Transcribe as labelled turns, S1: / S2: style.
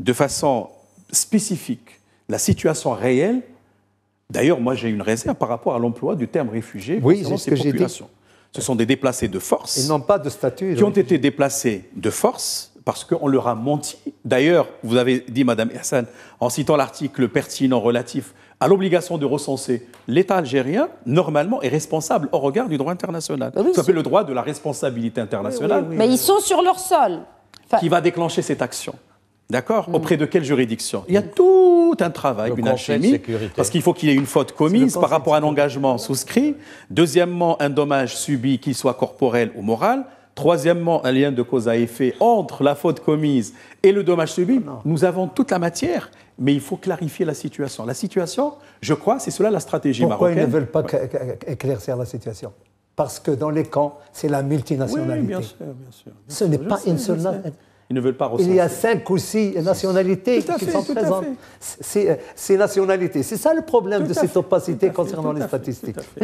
S1: de façon spécifique la situation réelle. D'ailleurs, moi, j'ai une réserve par rapport à l'emploi du terme réfugié oui, ces Ce sont des déplacés de force. pas de statut. Qui ont été déplacés de force parce qu'on leur a menti. D'ailleurs, vous avez dit, Madame Hassan, en citant l'article pertinent relatif à l'obligation de recenser, l'État algérien, normalement, est responsable au regard du droit international. vous Ça le droit de la responsabilité internationale. Mais ils
S2: sont sur leur sol. Qui
S1: va déclencher cette action D'accord mm. Auprès de quelle juridiction Il y a mm. tout un travail, une alchimie, parce qu'il faut qu'il y ait une faute commise par rapport à un engagement souscrit. Deuxièmement, un dommage subi, qu'il soit corporel ou moral. Troisièmement, un lien de cause à effet entre la faute commise et le dommage subi. Ah Nous avons toute la matière, mais il faut clarifier la situation. La situation, je crois, c'est cela la stratégie Pourquoi marocaine. Pourquoi
S3: ils ne veulent pas éclaircir la situation Parce que dans les camps, c'est la multinationalité. Oui, bien sûr, Ce n'est pas une seule.
S1: Ils Il y a
S3: cinq ou six nationalités qui sont présentes. Euh, ces, nationalités. C'est ça le problème de cette opacité concernant les statistiques.